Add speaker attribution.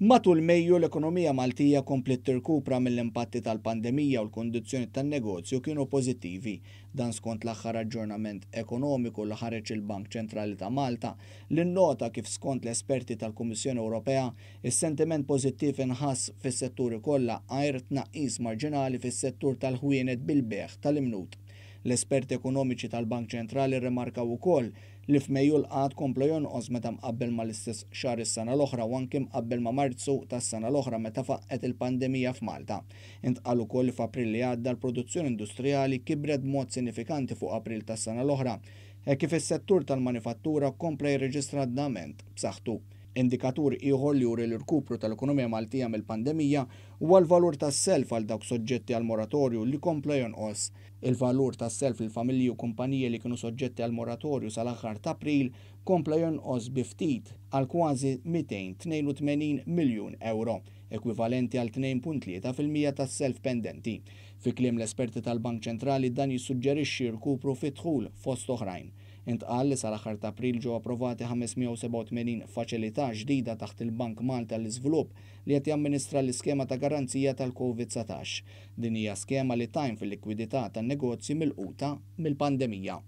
Speaker 1: Matul Mejju l-ekonomija Maltija komplet tirkupra mill-impatti tal-pandemija u l kondizjoni tan-negozju kienu pożittivi. Dan skont l-aħħar aġġornament ekonomiku l ħareġ il-Bank Ċentrali ta' Malta l nota kif skont l-esperti tal-Kummissjoni Ewropea is-sentiment pożittiv inħass fis-setturi kollha għajr tnaqqis marġinali fis-settur tal-ħwienet bil-beħ tal-imnut L-esperti ekonomiċi tal-Bank Ċentrali remarkaw ukoll li f'Mejju l-qad komplejon jonqos meta mqabbel ma l-istess xar is-sena l-oħra u anke mqabbel ma Marzu tas-sena l-oħra meta faqqet il-pandemija f'Malta. Intqal ukoll f'April li għadda l-produzzjoni industrijali kibret mod sinifikanti fuq April tas-sena l-oħra, e kif is-settur tal-manifattura komplej reġistra d-dament b'saħħtu. Indikatur ieħor li juri l rkupru tal-ekonomija Maltija mill-pandemija huwa l-valur tas-self għal dawk soġġetti għal moratorju li komplejon jonqos. Il-valur tas-self il familji u kumpaniji li kienu soġġetti għal moratorju sal-aħħar ta' April kompla jonqos biftit għal kważi 282 miljun euro, ekwivalenti għal 2.3% tas-self pendenti. Fi kliem l-esperti tal-Bank Ċentrali dan jissuġġerixxi rkupru fitħul fost oħrajn. Intqal li sal-aħħar ta' April ġew approvati 587 faċilità ġdida taħt il-Bank Malta l-Iżvilupp li qed jamministra l-iskema ta' garanzija tal-COVID-19. Din hija skema li tajn fil-likwidità tan-negozji mill-quta mill-pandemija.